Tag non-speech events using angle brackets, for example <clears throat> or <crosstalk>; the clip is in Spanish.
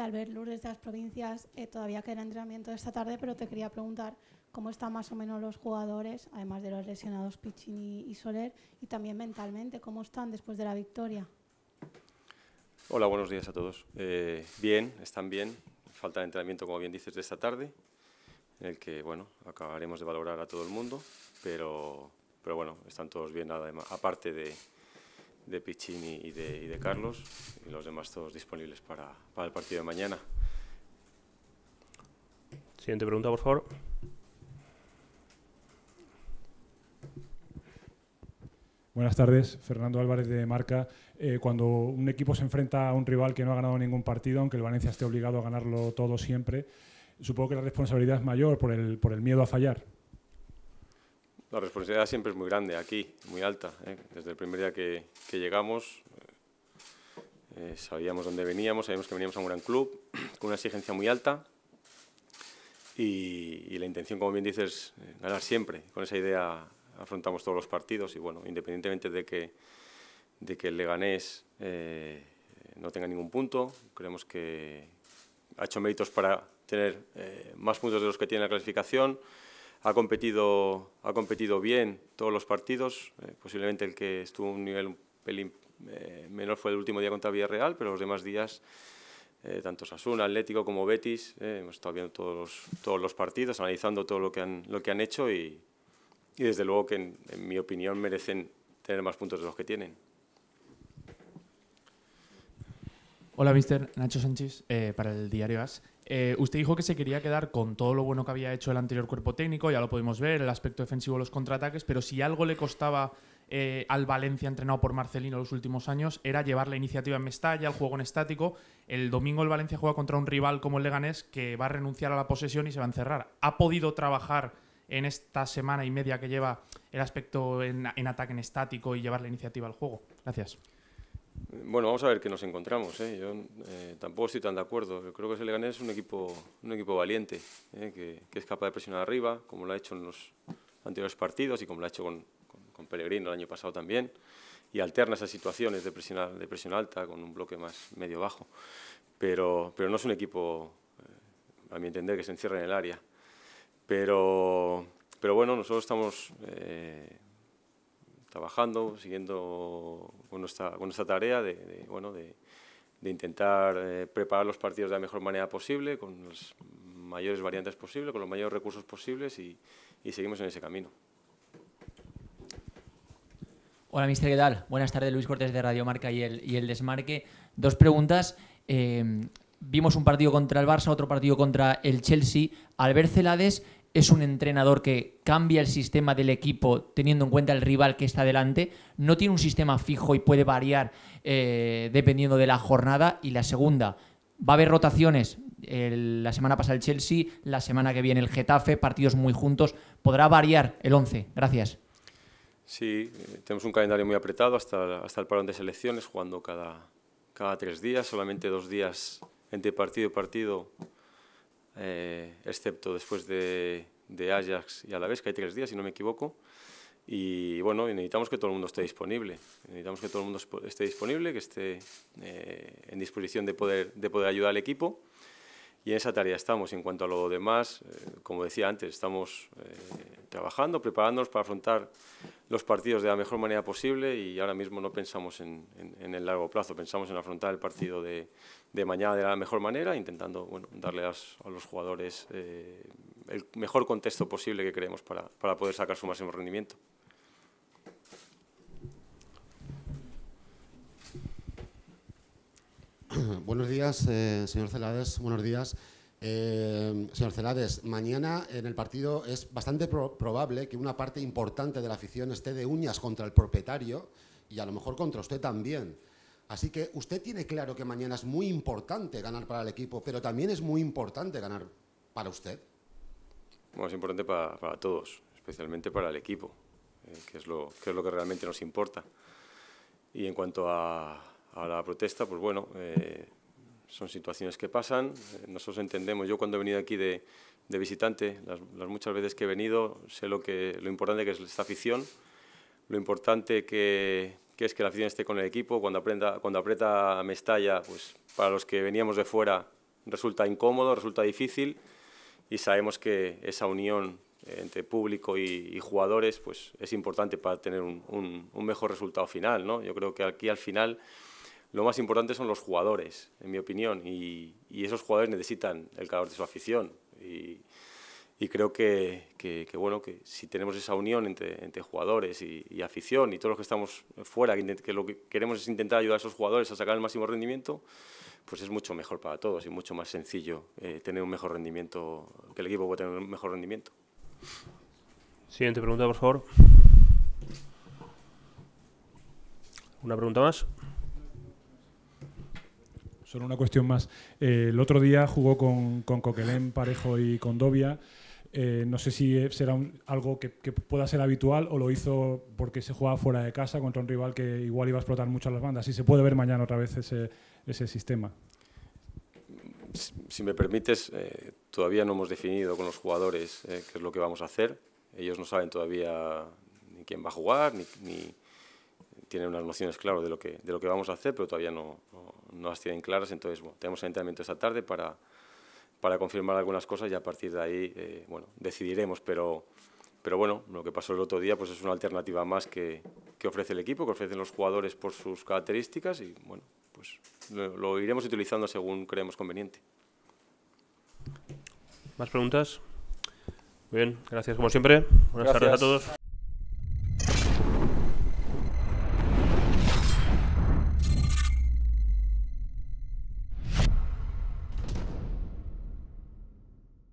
Albert Lourdes de las provincias. Eh, todavía queda entrenamiento esta tarde, pero te quería preguntar cómo están más o menos los jugadores, además de los lesionados Pichini y Soler, y también mentalmente, cómo están después de la victoria. Hola, buenos días a todos. Eh, bien, están bien. Falta el entrenamiento, como bien dices, de esta tarde, en el que bueno, acabaremos de valorar a todo el mundo, pero, pero bueno, están todos bien, nada, aparte de de Pichini y de, Carlos, y los demás todos disponibles para, el partido de mañana. Siguiente pregunta, por favor. Buenas tardes, Fernando Álvarez de Marca. Eh, cuando un equipo se enfrenta a un rival que no ha ganado ningún partido, aunque el Valencia esté obligado a ganarlo todo siempre, supongo que la responsabilidad es mayor por el, por el miedo a fallar. La responsabilidad siempre es muy grande aquí, muy alta. ¿eh? Desde el primer día que, llegamos eh, eh, sabíamos dónde veníamos, sabíamos que veníamos a un gran club <clears throat> con una exigencia muy alta y, la intención, como bien dices, es ganar siempre. Con esa idea afrontamos todos los partidos y bueno, independientemente de que, de que el Leganés no tenga ningún punto, creemos que ha hecho méritos para tener más puntos de los que tiene la clasificación ha competido, ha competido bien todos los partidos, eh, posiblemente el que estuvo un nivel un pelín eh, menor fue el último día contra Villarreal, pero los demás días, eh, tanto Sasuna, Atlético como Betis, hemos estado viendo todos los, todos los partidos, analizando todo lo que han, lo que han hecho y, desde luego que en mi opinión merecen tener más puntos de los que tienen. Hola, mister Nacho Sánchez, eh, para el diario AS. Eh, usted dijo que se quería quedar con todo lo bueno que había hecho el anterior cuerpo técnico, ya lo pudimos ver, el aspecto defensivo, los contraataques, pero si algo le costaba eh, al Valencia entrenado por Marcelino los últimos años era llevar la iniciativa en Mestalla, el juego en estático. El domingo el Valencia juega contra un rival como el Leganés que va a renunciar a la posesión y se va a encerrar. ¿Ha podido trabajar en esta semana y media que lleva el aspecto en ataque en estático y llevar la iniciativa al juego? Gracias. Bueno, vamos a ver qué nos encontramos. ¿eh? Yo eh, tampoco estoy tan de acuerdo. Yo creo que el Leganés es un equipo, un equipo valiente, ¿eh? que, que, es capaz de presionar arriba, como lo ha hecho en los anteriores partidos y como lo ha hecho con, con, el año pasado también, y alterna esas situaciones de presión, de presión alta con un bloque más medio-bajo. Pero, pero no es un equipo, a mi entender, que se encierra en el área. Pero, pero bueno, nosotros estamos trabajando, siguiendo con nuestra, tarea de, bueno, de, intentar eh, preparar los partidos de la mejor manera posible, con las mayores variantes posibles, con los mayores recursos posibles y, seguimos en ese camino. Hola, mister, ¿qué tal? Buenas tardes, Luis Cortés de Radio Marca y el, y el Desmarque. Dos preguntas. Eh, vimos un partido contra el Barça, otro partido contra el Chelsea. ver Celades es un entrenador que cambia el sistema del equipo teniendo en cuenta el rival que está delante, no tiene un sistema fijo y puede variar eh, dependiendo de la jornada. Y la segunda, va a haber rotaciones. la semana pasada el Chelsea, la semana que viene el Getafe, partidos muy juntos. ¿Podrá variar el 11? Gracias. Sí, tenemos un calendario muy apretado hasta, hasta el parón de selecciones, jugando cada, cada tres días, solamente dos días entre partido y partido eh, excepto después de, Ajax y vez que hay tres días, si no me equivoco. Y bueno, necesitamos que todo el mundo esté disponible. Necesitamos que todo el mundo esté disponible, que esté eh, en disposición de poder, de poder ayudar al equipo. Y en esa tarea estamos. En cuanto a lo demás, eh, como decía antes, estamos trabajando, preparándonos para afrontar los partidos de la mejor manera posible y ahora mismo no pensamos en, en, el largo plazo, pensamos en afrontar el partido de, mañana de la mejor manera, intentando bueno, darle a, los jugadores eh, el mejor contexto posible que queremos para, poder sacar su máximo rendimiento. <clears throat> Buenos días, eh, señor Celades, buenos días. Eh, señor Celades, mañana en el partido es bastante probable que una parte importante de la afición esté de uñas contra el propietario y a lo mejor contra usted también. Así que usted tiene claro que mañana es muy importante ganar para el equipo, pero también es muy importante ganar para usted. Bueno, es importante para, todos, especialmente para el equipo, eh, que, es lo, que realmente nos importa. Y en cuanto a, la protesta, pues bueno, eh, son situaciones que pasan. Eh, nosotros entendemos, yo cuando he venido aquí de, de visitante, las, muchas veces que he venido, sé lo, que, lo importante que es esta afición, lo importante que, que es que la afición esté con el equipo. Cuando, aprenda, cuando aprieta Mestalla, pues para los que veníamos de fuera resulta incómodo, resulta difícil y sabemos que esa unión entre público y, jugadores pues es importante para tener un, un, un mejor resultado final. ¿no? Yo creo que aquí al final lo más importante son los jugadores, en mi opinión, y, esos jugadores necesitan el calor de su afición. Y, creo que, bueno, que si tenemos esa unión entre, jugadores y, afición y todos los que estamos fuera, que, lo que queremos es intentar ayudar a esos jugadores a sacar el máximo rendimiento, pues es mucho mejor para todos y mucho más sencillo eh, tener un mejor rendimiento, que el equipo pueda tener un mejor rendimiento. Siguiente pregunta, por favor. ¿Una pregunta más? solo una cuestión más. Eh, el otro día jugó con, Coquelén, Parejo y condobia Eh, no sé si será algo que, pueda ser habitual o lo hizo porque se jugaba fuera de casa contra un rival que igual iba a explotar mucho las bandas. y se puede ver mañana otra vez ese, sistema. Si, me permites, eh, todavía no hemos definido con los jugadores eh, qué es lo que vamos a hacer. Ellos no saben todavía ni quién va a jugar, ni, ni tienen unas nociones claras de lo que, de lo que vamos a hacer, pero todavía no, no, las tienen claras. Entonces, bueno, tenemos el entrenamiento esta tarde para, confirmar algunas cosas y a partir de ahí, eh, bueno, decidiremos. Pero, pero bueno, lo que pasó el otro día pues es una alternativa más que, ofrece el equipo, que ofrecen los jugadores por sus características y bueno, pues lo, iremos utilizando según creemos conveniente. ¿Más preguntas? bien, gracias como siempre. Buenas tardes a todos.